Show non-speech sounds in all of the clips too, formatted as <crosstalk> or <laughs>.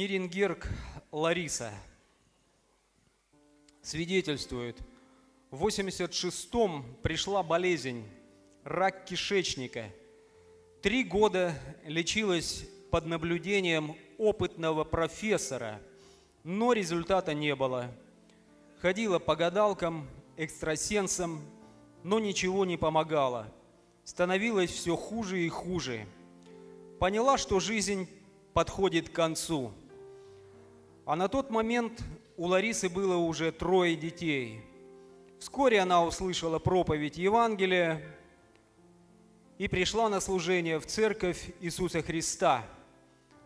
Нирингерк Лариса свидетельствует, в 86-м пришла болезнь, рак кишечника. Три года лечилась под наблюдением опытного профессора, но результата не было. Ходила по гадалкам, экстрасенсам, но ничего не помогало. Становилось все хуже и хуже. Поняла, что жизнь подходит к концу – а на тот момент у Ларисы было уже трое детей. Вскоре она услышала проповедь Евангелия и пришла на служение в церковь Иисуса Христа.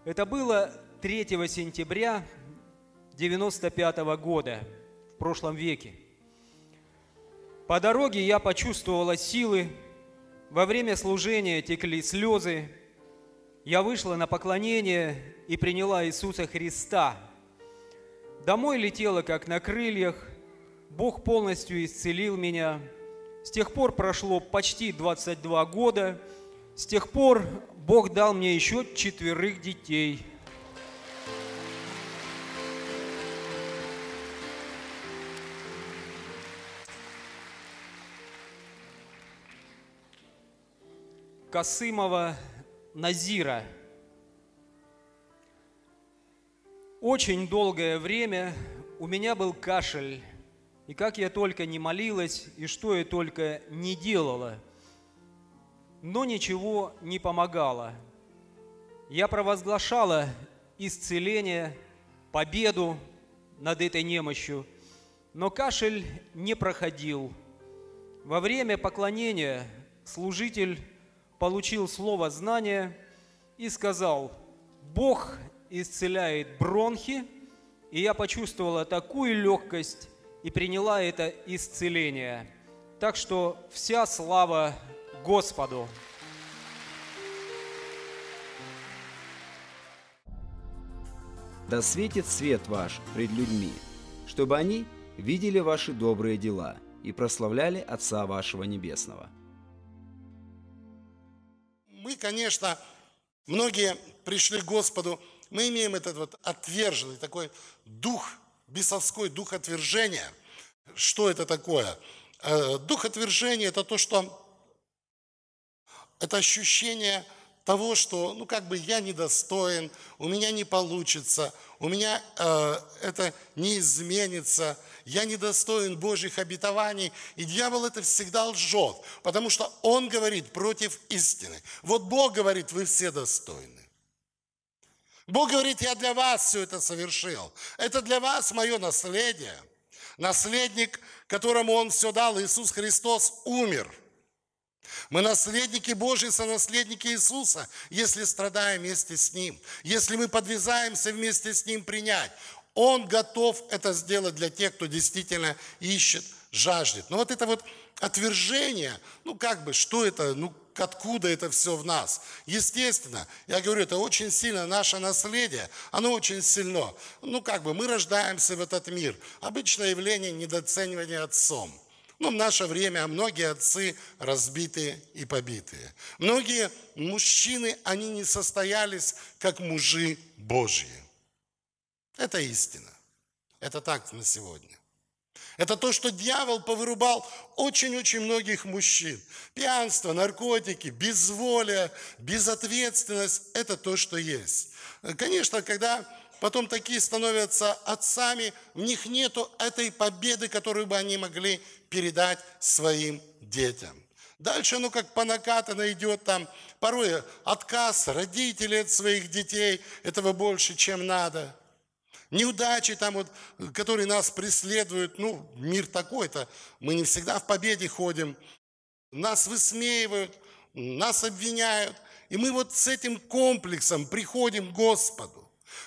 Это было 3 сентября 1995 -го года, в прошлом веке. По дороге я почувствовала силы, во время служения текли слезы, я вышла на поклонение и приняла Иисуса Христа – Домой летела, как на крыльях. Бог полностью исцелил меня. С тех пор прошло почти 22 года. С тех пор Бог дал мне еще четверых детей. Касымова Назира – Очень долгое время у меня был кашель, и как я только не молилась, и что я только не делала, но ничего не помогало. Я провозглашала исцеление, победу над этой немощью, но кашель не проходил. Во время поклонения служитель получил слово знания и сказал, «Бог исцеляет бронхи, и я почувствовала такую легкость и приняла это исцеление. Так что вся слава Господу. Да светит свет ваш пред людьми, чтобы они видели ваши добрые дела и прославляли Отца вашего Небесного. Мы, конечно, многие пришли к Господу – мы имеем этот вот отверженный такой дух, бесовской дух отвержения. Что это такое? Э, дух отвержения – это то, что это ощущение того, что, ну, как бы я недостоин, у меня не получится, у меня э, это не изменится, я недостоин Божьих обетований. И дьявол это всегда лжет, потому что он говорит против истины. Вот Бог говорит, вы все достойны. Бог говорит, я для вас все это совершил. Это для вас мое наследие. Наследник, которому Он все дал, Иисус Христос, умер. Мы наследники Божьи, сонаследники Иисуса, если страдаем вместе с Ним, если мы подвязаемся вместе с Ним принять. Он готов это сделать для тех, кто действительно ищет, жаждет. Но вот это вот отвержение, ну как бы, что это, ну откуда это все в нас. Естественно, я говорю, это очень сильно наше наследие, оно очень сильно. Ну, как бы мы рождаемся в этот мир. Обычное явление недооценивания отцом. Ну, в наше время многие отцы разбитые и побитые. Многие мужчины, они не состоялись, как мужи Божьи. Это истина. Это так на сегодня. Это то, что дьявол повырубал очень-очень многих мужчин. Пьянство, наркотики, безволие, безответственность – это то, что есть. Конечно, когда потом такие становятся отцами, в них нету этой победы, которую бы они могли передать своим детям. Дальше оно ну, как по накатанной идет там. Порой отказ родителей от своих детей, этого больше, чем надо неудачи, там вот, которые нас преследуют. Ну, мир такой-то, мы не всегда в победе ходим. Нас высмеивают, нас обвиняют. И мы вот с этим комплексом приходим к Господу.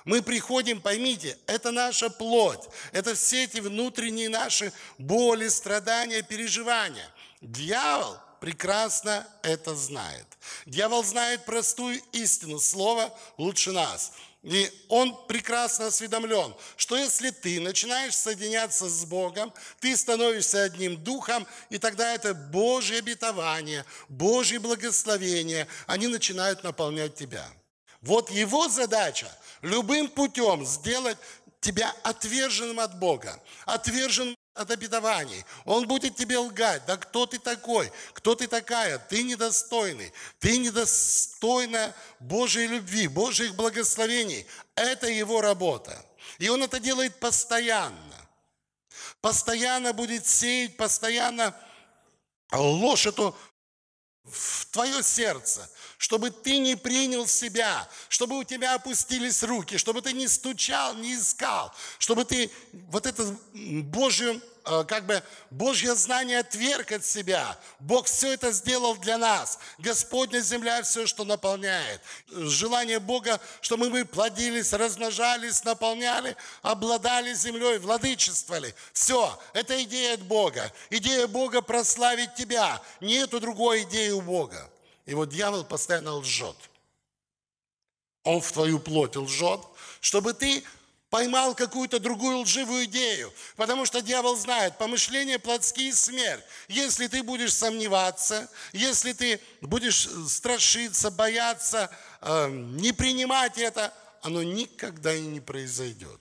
Мы приходим, поймите, это наша плоть, это все эти внутренние наши боли, страдания, переживания. Дьявол прекрасно это знает. Дьявол знает простую истину, слово лучше нас – и он прекрасно осведомлен, что если ты начинаешь соединяться с Богом, ты становишься одним духом, и тогда это Божье обетование, Божье благословение, они начинают наполнять тебя. Вот его задача любым путем сделать тебя отверженным от Бога, отверженным от обетований. Он будет тебе лгать. Да кто ты такой? Кто ты такая? Ты недостойный. Ты недостойна Божьей любви, Божьих благословений. Это его работа. И он это делает постоянно. Постоянно будет сеять, постоянно ложь эту в твое сердце, чтобы ты не принял себя, чтобы у тебя опустились руки, чтобы ты не стучал, не искал, чтобы ты вот эту Божью Э, как бы Божье знание отверг от себя. Бог все это сделал для нас. Господня земля все, что наполняет. Желание Бога, чтобы мы плодились, размножались, наполняли, обладали землей, владычествовали. Все, это идея от Бога. Идея Бога прославить тебя. Нету другой идеи у Бога. И вот дьявол постоянно лжет. Он в твою плоть лжет, чтобы ты поймал какую-то другую лживую идею, потому что дьявол знает, помышления плотские – смерть. Если ты будешь сомневаться, если ты будешь э, страшиться, бояться, э, не принимать это, оно никогда и не произойдет.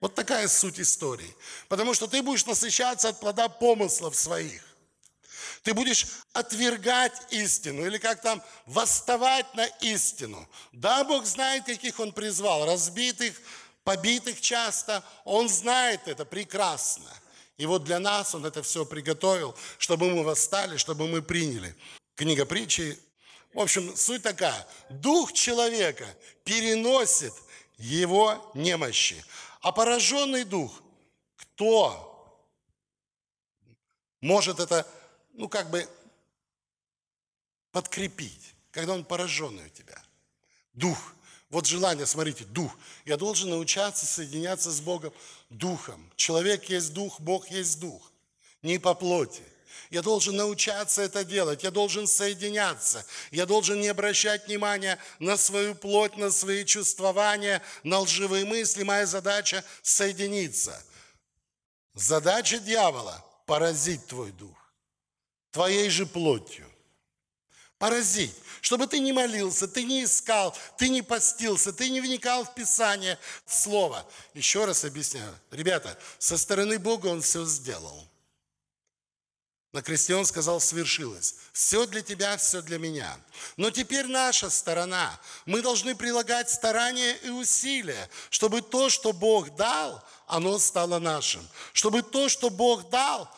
Вот такая суть истории. Потому что ты будешь насыщаться от плода помыслов своих. Ты будешь отвергать истину или как там восставать на истину. Да, Бог знает, каких Он призвал, разбитых, побитых часто. Он знает это прекрасно. И вот для нас Он это все приготовил, чтобы мы восстали, чтобы мы приняли. Книга притчи. В общем, суть такая. Дух человека переносит его немощи. А пораженный дух, кто может это ну, как бы подкрепить, когда он пораженный у тебя. Дух. Вот желание, смотрите, дух. Я должен научаться соединяться с Богом духом. Человек есть дух, Бог есть дух. Не по плоти. Я должен научаться это делать, я должен соединяться, я должен не обращать внимания на свою плоть, на свои чувствования, на лживые мысли. Моя задача – соединиться. Задача дьявола – поразить твой дух твоей же плотью. Поразить, чтобы ты не молился, ты не искал, ты не постился, ты не вникал в Писание, в Слово. Еще раз объясняю. Ребята, со стороны Бога Он все сделал. На кресте он сказал, свершилось. Все для тебя, все для меня. Но теперь наша сторона. Мы должны прилагать старания и усилия, чтобы то, что Бог дал, оно стало нашим. Чтобы то, что Бог дал,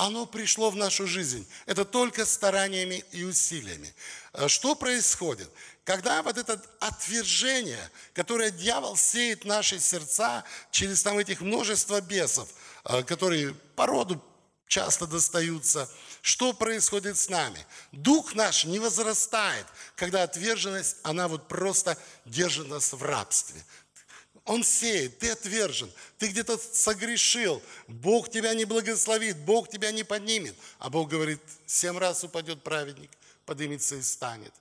оно пришло в нашу жизнь. Это только стараниями и усилиями. Э, что происходит? Когда вот это отвержение, которое дьявол сеет в наши сердца через там этих множество бесов, э, которые по роду часто достаются, что происходит с нами? Дух наш не возрастает, когда отверженность, она вот просто держит нас в рабстве. Он сеет, ты отвержен, ты где-то согрешил, Бог тебя не благословит, Бог тебя не поднимет. А Бог говорит, семь раз упадет праведник, поднимется и станет.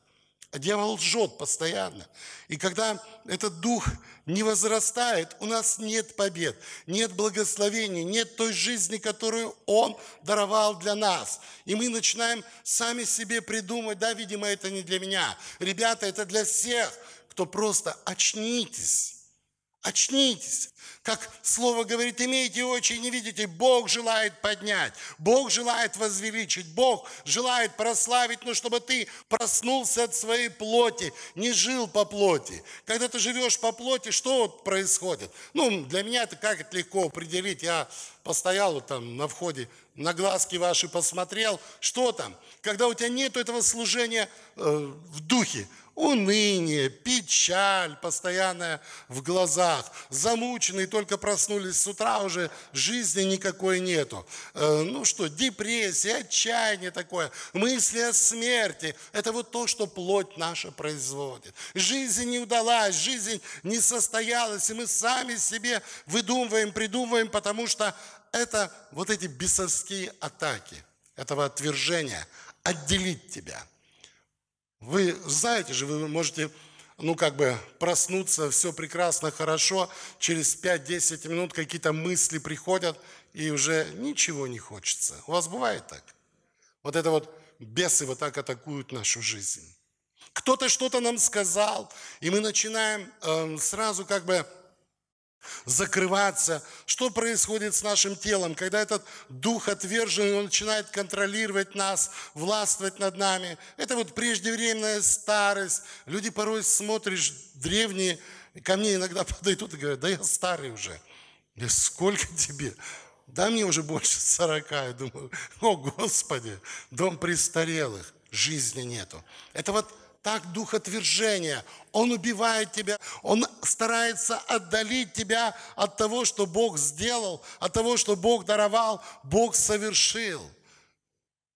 А дьявол лжет постоянно. И когда этот дух не возрастает, у нас нет побед, нет благословений, нет той жизни, которую он даровал для нас. И мы начинаем сами себе придумывать, да, видимо, это не для меня. Ребята, это для всех, кто просто очнитесь. Очнитесь. Как слово говорит, имейте очи и не видите. Бог желает поднять. Бог желает возвеличить. Бог желает прославить, но чтобы ты проснулся от своей плоти, не жил по плоти. Когда ты живешь по плоти, что вот происходит? Ну, для меня это как это легко определить. Я постоял там на входе, на глазки ваши посмотрел, что там. Когда у тебя нет этого служения э, в духе, уныние, печаль постоянная в глазах, замученный, только проснулись с утра, уже жизни никакой нету. Э, ну что, депрессия, отчаяние такое, мысли о смерти. Это вот то, что плоть наша производит. Жизнь не удалась, жизнь не состоялась, и мы сами себе выдумываем, придумываем, потому что это вот эти бесовские атаки, этого отвержения, отделить тебя – вы знаете же, вы можете, ну, как бы проснуться, все прекрасно, хорошо, через 5-10 минут какие-то мысли приходят, и уже ничего не хочется. У вас бывает так? Вот это вот бесы вот так атакуют нашу жизнь. Кто-то что-то нам сказал, и мы начинаем э, сразу как бы закрываться. Что происходит с нашим телом, когда этот дух отверженный, он начинает контролировать нас, властвовать над нами? Это вот преждевременная старость. Люди порой смотришь, древние, ко мне иногда <laughs> подойдут и говорят, да я старый уже. Я сколько тебе? Да мне уже больше сорока. Я думаю, о Господи, дом престарелых, жизни нету. Это вот так дух отвержения. Он убивает тебя, он старается отдалить тебя от того, что Бог сделал, от того, что Бог даровал, Бог совершил.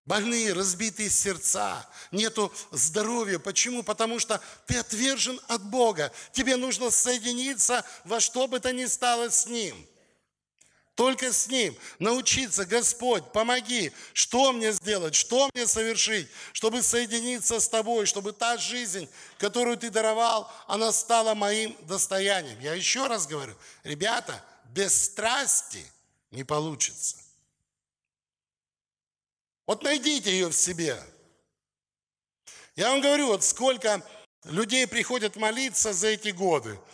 Больные, разбитые сердца, нету здоровья. Почему? Потому что ты отвержен от Бога. Тебе нужно соединиться во что бы то ни стало с Ним – только с Ним. Научиться, Господь, помоги, что мне сделать, что мне совершить, чтобы соединиться с Тобой, чтобы та жизнь, которую Ты даровал, она стала моим достоянием. Я еще раз говорю, ребята, без страсти не получится. Вот найдите ее в себе. Я вам говорю, вот сколько людей приходят молиться за эти годы –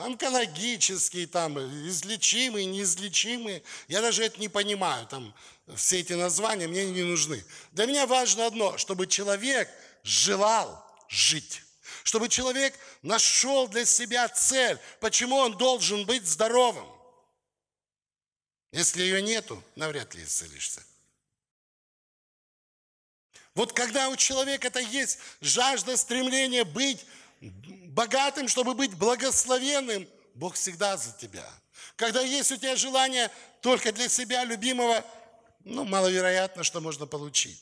онкологические, там, излечимые, неизлечимые. Я даже это не понимаю, там, все эти названия мне не нужны. Для меня важно одно, чтобы человек желал жить. Чтобы человек нашел для себя цель, почему он должен быть здоровым. Если ее нету, навряд ли исцелишься. Вот когда у человека это есть жажда, стремление быть богатым, чтобы быть благословенным, Бог всегда за тебя. Когда есть у тебя желание только для себя, любимого, ну, маловероятно, что можно получить.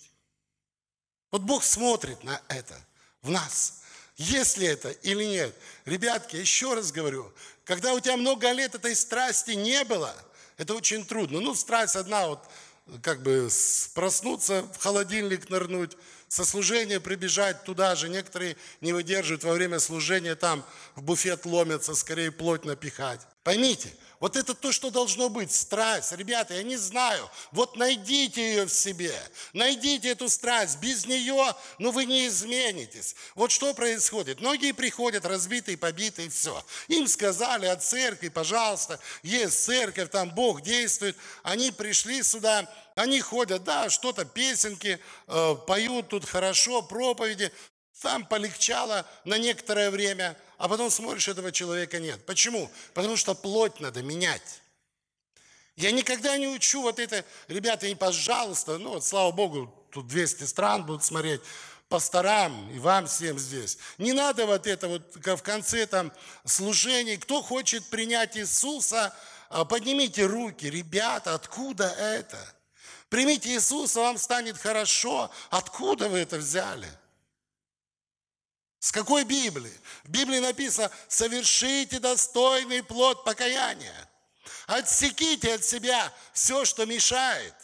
Вот Бог смотрит на это, в нас. Есть ли это или нет? Ребятки, еще раз говорю, когда у тебя много лет этой страсти не было, это очень трудно. Ну, страсть одна, вот как бы проснуться, в холодильник нырнуть, со служения прибежать туда же. Некоторые не выдерживают во время служения там в буфет ломятся, скорее плоть напихать. Поймите, вот это то, что должно быть, страсть. Ребята, я не знаю, вот найдите ее в себе, найдите эту страсть. Без нее, ну вы не изменитесь. Вот что происходит? Многие приходят разбитые, побитые, все. Им сказали от «А церкви, пожалуйста, есть церковь, там Бог действует. Они пришли сюда, они ходят, да, что-то песенки э, поют тут хорошо, проповеди. Там полегчало на некоторое время – а потом смотришь, этого человека нет. Почему? Потому что плоть надо менять. Я никогда не учу вот это, ребята, и пожалуйста, ну вот, слава Богу, тут 200 стран будут смотреть, пасторам и вам всем здесь. Не надо вот это вот в конце там служений. Кто хочет принять Иисуса, а, поднимите руки. Ребята, откуда это? Примите Иисуса, вам станет хорошо. Откуда вы это взяли? С какой Библии? В Библии написано, совершите достойный плод покаяния. Отсеките от себя все, что мешает.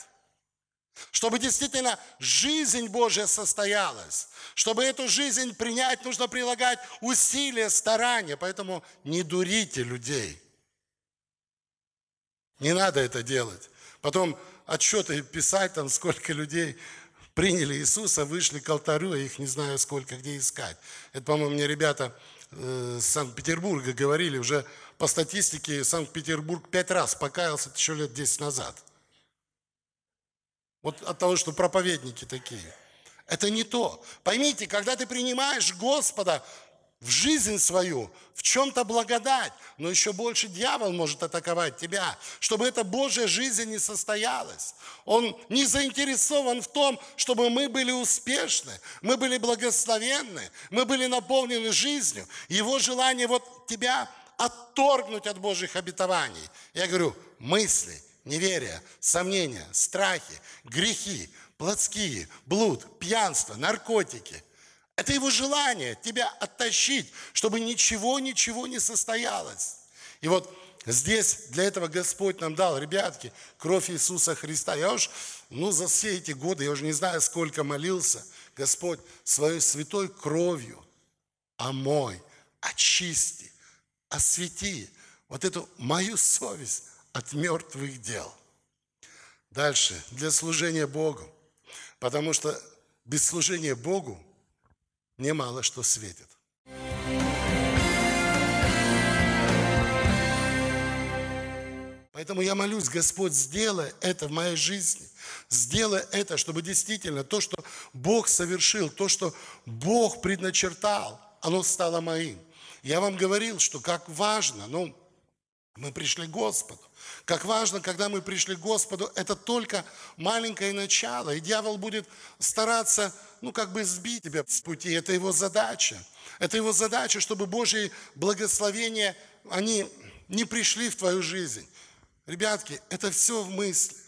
Чтобы действительно жизнь Божья состоялась. Чтобы эту жизнь принять, нужно прилагать усилия, старания. Поэтому не дурите людей. Не надо это делать. Потом отчеты писать там, сколько людей приняли Иисуса, вышли к алтарю, я их не знаю сколько, где искать. Это, по-моему, мне ребята э, с Санкт-Петербурга говорили, уже по статистике Санкт-Петербург пять раз покаялся еще лет десять назад. Вот от того, что проповедники такие. Это не то. Поймите, когда ты принимаешь Господа, в жизнь свою, в чем-то благодать, но еще больше дьявол может атаковать тебя, чтобы эта Божья жизнь не состоялась. Он не заинтересован в том, чтобы мы были успешны, мы были благословенны, мы были наполнены жизнью. Его желание вот тебя отторгнуть от Божьих обетований. Я говорю, мысли, неверие, сомнения, страхи, грехи, плотские, блуд, пьянство, наркотики – это его желание тебя оттащить, чтобы ничего, ничего не состоялось. И вот здесь для этого Господь нам дал, ребятки, кровь Иисуса Христа. Я уж, ну, за все эти годы, я уже не знаю, сколько молился, Господь, своей святой кровью омой, а очисти, освети вот эту мою совесть от мертвых дел. Дальше, для служения Богу. Потому что без служения Богу мне мало что светит. Поэтому я молюсь, Господь, сделай это в моей жизни. Сделай это, чтобы действительно то, что Бог совершил, то, что Бог предначертал, оно стало моим. Я вам говорил, что как важно, ну, мы пришли к Господу. Как важно, когда мы пришли к Господу, это только маленькое начало. И дьявол будет стараться, ну, как бы сбить тебя с пути. Это его задача. Это его задача, чтобы Божьи благословения, они не пришли в твою жизнь. Ребятки, это все в мыслях.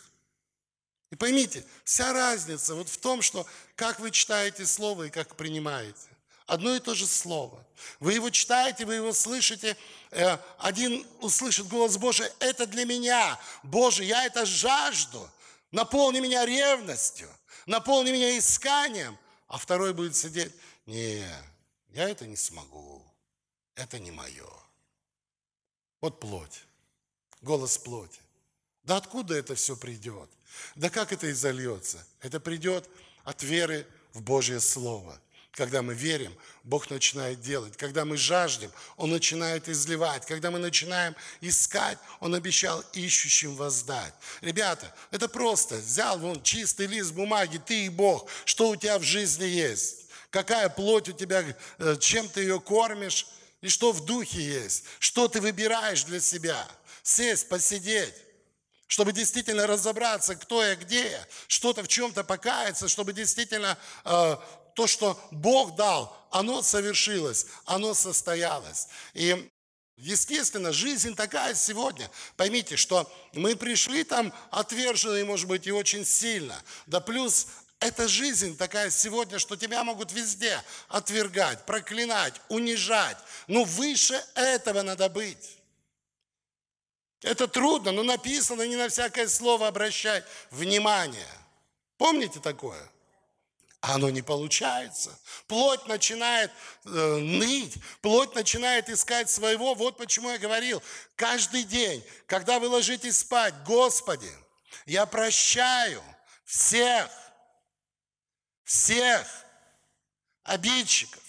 И поймите, вся разница вот в том, что как вы читаете Слово и как принимаете. Одно и то же слово. Вы его читаете, вы его слышите. Э, один услышит голос Божий, это для меня, Боже, я это жажду. Наполни меня ревностью, наполни меня исканием. А второй будет сидеть, не, я это не смогу, это не мое. Вот плоть, голос плоти. Да откуда это все придет? Да как это изольется? Это придет от веры в Божье Слово – когда мы верим, Бог начинает делать. Когда мы жаждем, Он начинает изливать. Когда мы начинаем искать, Он обещал ищущим воздать. Ребята, это просто. Взял вон чистый лист бумаги, ты и Бог. Что у тебя в жизни есть? Какая плоть у тебя, э, чем ты ее кормишь? И что в духе есть? Что ты выбираешь для себя? Сесть, посидеть чтобы действительно разобраться, кто я, где я, что-то в чем-то покаяться, чтобы действительно э, то, что Бог дал, оно совершилось, оно состоялось. И Естественно, жизнь такая сегодня. Поймите, что мы пришли там отверженные, может быть, и очень сильно. Да плюс эта жизнь такая сегодня, что тебя могут везде отвергать, проклинать, унижать. Но выше этого надо быть. Это трудно, но написано не на всякое слово обращать внимание. Помните такое? а оно не получается. Плоть начинает э, ныть, плоть начинает искать своего. Вот почему я говорил, каждый день, когда вы ложитесь спать, Господи, я прощаю всех, всех обидчиков,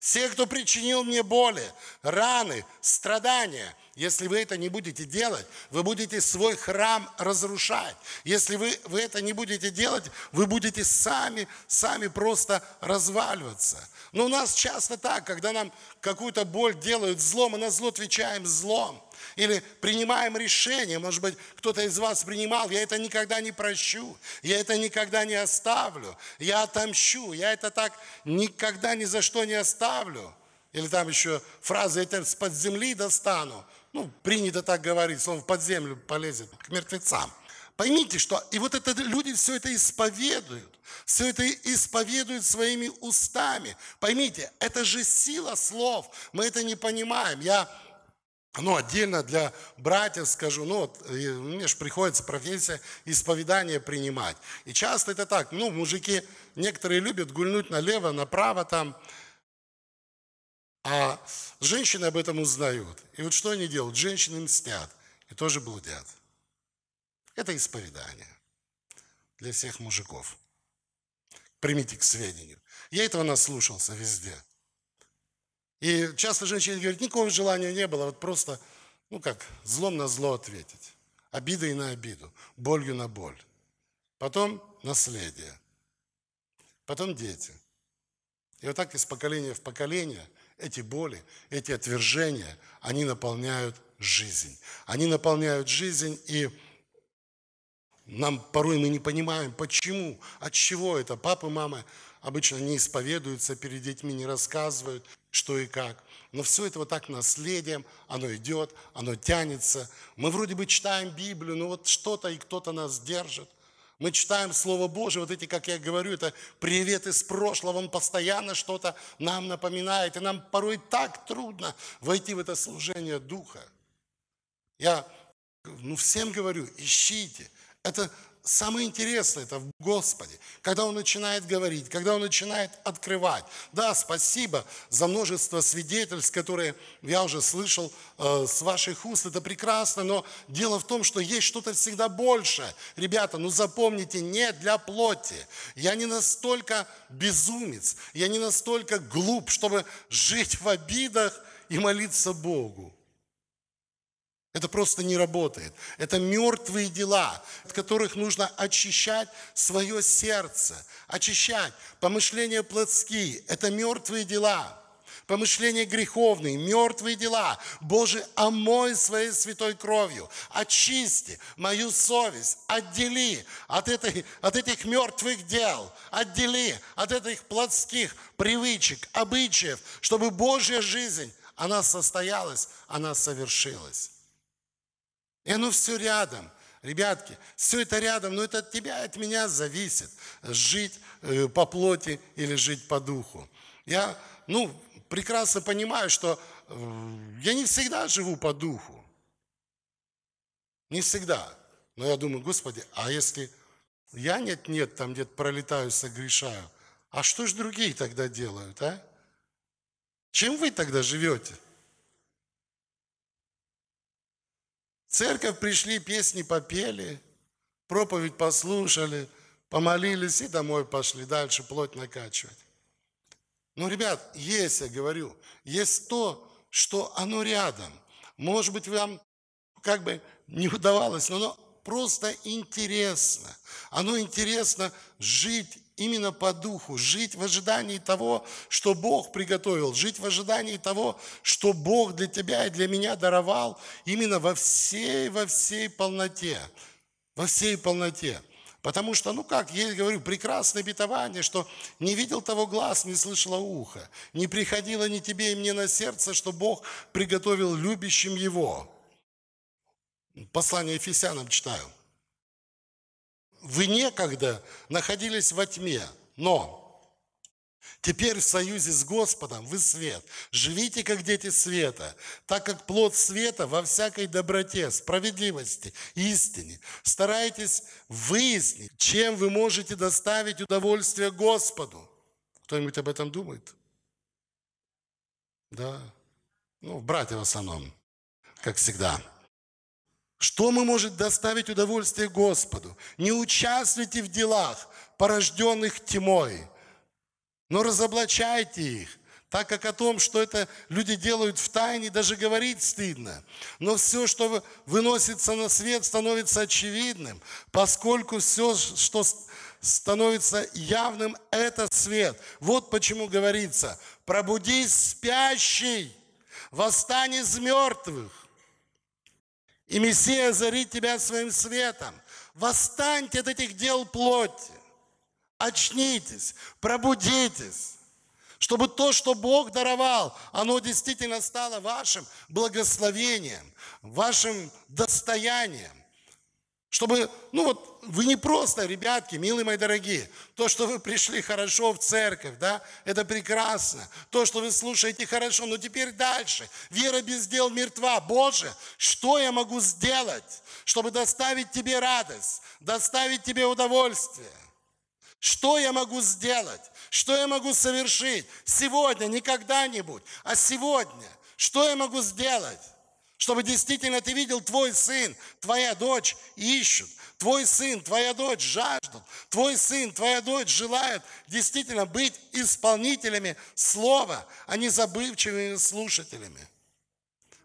всех, кто причинил мне боли, раны, страдания – если вы это не будете делать, вы будете свой храм разрушать. Если вы, вы это не будете делать, вы будете сами, сами просто разваливаться. Но у нас часто так, когда нам какую-то боль делают злом, мы на зло отвечаем злом. Или принимаем решение, может быть, кто-то из вас принимал, я это никогда не прощу, я это никогда не оставлю, я отомщу, я это так никогда ни за что не оставлю. Или там еще фраза «я тебя с под земли достану», ну, принято так говорить, он в подземлю полезет, к мертвецам. Поймите, что и вот это люди все это исповедуют, все это исповедуют своими устами. Поймите, это же сила слов, мы это не понимаем. Я ну, отдельно для братьев скажу, ну, вот, мне же приходится профессия исповедания принимать. И часто это так, ну, мужики, некоторые любят гульнуть налево, направо там, а женщины об этом узнают. И вот что они делают? Женщины мстят и тоже блудят. Это исповедание для всех мужиков. Примите к сведению. Я этого наслушался везде. И часто женщины говорят, никакого желания не было, вот просто, ну как, злом на зло ответить. Обидой на обиду, болью на боль. Потом наследие. Потом дети. И вот так из поколения в поколение – эти боли, эти отвержения, они наполняют жизнь. Они наполняют жизнь, и нам порой мы не понимаем, почему, от чего это. Папы, мамы обычно не исповедуются перед детьми, не рассказывают, что и как. Но все это вот так наследием, оно идет, оно тянется. Мы вроде бы читаем Библию, но вот что-то и кто-то нас держит. Мы читаем Слово Божие, вот эти, как я говорю, это привет из прошлого, он постоянно что-то нам напоминает, и нам порой так трудно войти в это служение Духа. Я ну, всем говорю, ищите. Это самое интересное это в Господе, когда Он начинает говорить, когда Он начинает открывать. Да, спасибо за множество свидетельств, которые я уже слышал э, с ваших уст, это прекрасно, но дело в том, что есть что-то всегда больше. Ребята, ну запомните, не для плоти. Я не настолько безумец, я не настолько глуп, чтобы жить в обидах и молиться Богу. Это просто не работает. Это мертвые дела, от которых нужно очищать свое сердце, очищать. Помышления плотские – это мертвые дела. Помышления греховные, мертвые дела. Боже, омой своей святой кровью, очисти мою совесть, отдели от, этой, от этих мертвых дел, отдели от этих плотских привычек, обычаев, чтобы Божья жизнь, она состоялась, она совершилась. И оно все рядом. Ребятки, все это рядом, но это от тебя, от меня зависит. Жить э, по плоти или жить по духу. Я, ну, прекрасно понимаю, что э, я не всегда живу по духу. Не всегда. Но я думаю, Господи, а если я нет-нет, там где-то пролетаю, согрешаю, а что же другие тогда делают, а? Чем вы тогда живете? церковь пришли, песни попели, проповедь послушали, помолились и домой пошли дальше плоть накачивать. Но, ну, ребят, есть, я говорю, есть то, что оно рядом. Может быть, вам как бы не удавалось, но оно просто интересно. Оно интересно жить именно по духу, жить в ожидании того, что Бог приготовил, жить в ожидании того, что Бог для тебя и для меня даровал именно во всей, во всей полноте, во всей полноте. Потому что, ну как, я говорю, прекрасное обетование, что не видел того глаз, не слышало ухо, не приходило ни тебе и мне на сердце, что Бог приготовил любящим его. Послание Ефесянам читаю вы некогда находились во тьме, но Теперь в союзе с Господом вы свет. Живите, как дети света, так как плод света во всякой доброте, справедливости, истине. Старайтесь выяснить, чем вы можете доставить удовольствие Господу. Кто-нибудь об этом думает? Да. Ну, братья в основном, как всегда. Что мы может доставить удовольствие Господу? Не участвуйте в делах, порожденных тьмой, но разоблачайте их, так как о том, что это люди делают в тайне, даже говорить стыдно. Но все, что выносится на свет, становится очевидным, поскольку все, что становится явным, это свет. Вот почему говорится, пробудись спящий, восстань из мертвых, и Мессия озарит тебя своим светом. Восстаньте от этих дел плоти. Очнитесь, пробудитесь, чтобы то, что Бог даровал, оно действительно стало вашим благословением, вашим достоянием. Чтобы, ну вот, вы не просто, ребятки, милые мои дорогие, то, что вы пришли хорошо в церковь, да, это прекрасно. То, что вы слушаете хорошо, но теперь дальше. Вера без дел мертва. Боже, что я могу сделать, чтобы доставить тебе радость, доставить тебе удовольствие? Что я могу сделать? Что я могу совершить сегодня, не когда-нибудь, а сегодня? Что я могу сделать? Чтобы действительно ты видел, твой сын, твоя дочь ищут, твой сын, твоя дочь жаждут, твой сын, твоя дочь желают действительно быть исполнителями слова, а не забывчивыми слушателями.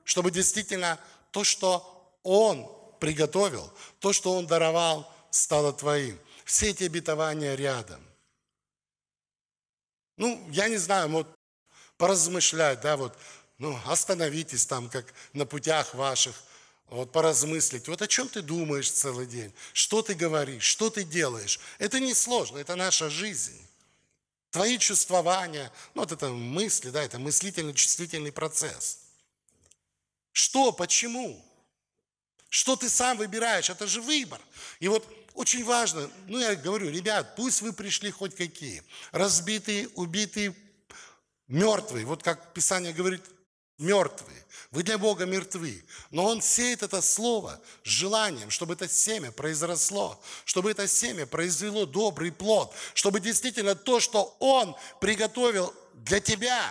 Чтобы действительно то, что он приготовил, то, что он даровал, стало твоим. Все эти обетования рядом. Ну, я не знаю, вот поразмышлять, да, вот ну, остановитесь там, как на путях ваших, вот поразмыслить. Вот о чем ты думаешь целый день, что ты говоришь, что ты делаешь. Это не сложно, это наша жизнь. Твои чувствования, ну вот это мысли, да, это мыслительно-чувствительный процесс. Что, почему? Что ты сам выбираешь? Это же выбор. И вот очень важно, ну я говорю, ребят, пусть вы пришли хоть какие. Разбитые, убитые, мертвые. Вот как Писание говорит, мертвы, вы для Бога мертвы. Но Он сеет это слово с желанием, чтобы это семя произросло, чтобы это семя произвело добрый плод, чтобы действительно то, что Он приготовил для тебя,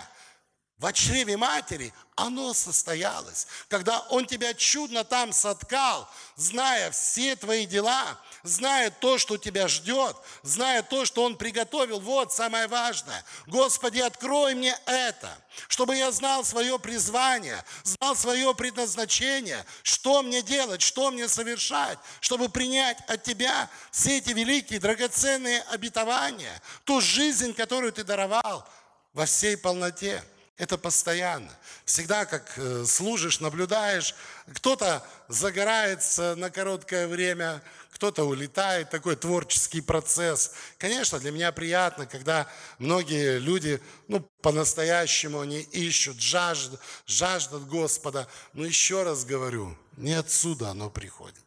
в чреве матери оно состоялось. Когда Он тебя чудно там соткал, зная все твои дела, зная то, что тебя ждет, зная то, что Он приготовил. Вот самое важное. Господи, открой мне это, чтобы я знал свое призвание, знал свое предназначение, что мне делать, что мне совершать, чтобы принять от Тебя все эти великие, драгоценные обетования, ту жизнь, которую Ты даровал во всей полноте. Это постоянно. Всегда как э, служишь, наблюдаешь, кто-то загорается на короткое время, кто-то улетает, такой творческий процесс. Конечно, для меня приятно, когда многие люди, ну, по-настоящему они ищут, жаждут, жаждут Господа. Но еще раз говорю, не отсюда оно приходит.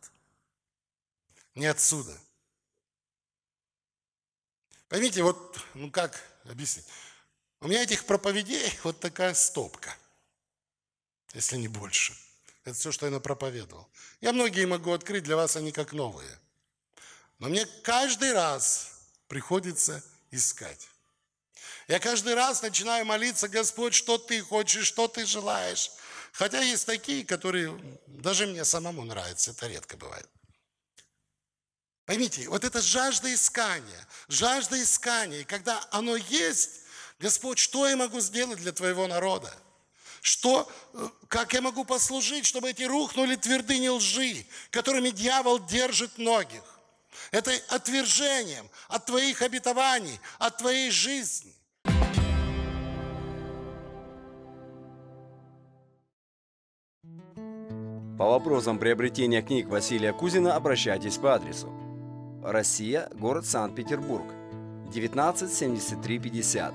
Не отсюда. Поймите, вот, ну как объяснить? У меня этих проповедей <laughs> вот такая стопка, если не больше. Это все, что я напроповедовал. Я многие могу открыть, для вас они как новые. Но мне каждый раз приходится искать. Я каждый раз начинаю молиться, Господь, что ты хочешь, что ты желаешь. Хотя есть такие, которые даже мне самому нравятся, это редко бывает. Поймите, вот это жажда искания, жажда искания, и когда оно есть, Господь, что я могу сделать для Твоего народа? Что, э, как я могу послужить, чтобы эти рухнули твердыни лжи, которыми дьявол держит многих? Это отвержением от Твоих обетований, от Твоей жизни. По вопросам приобретения книг Василия Кузина обращайтесь по адресу. Россия, город Санкт-Петербург, 197350.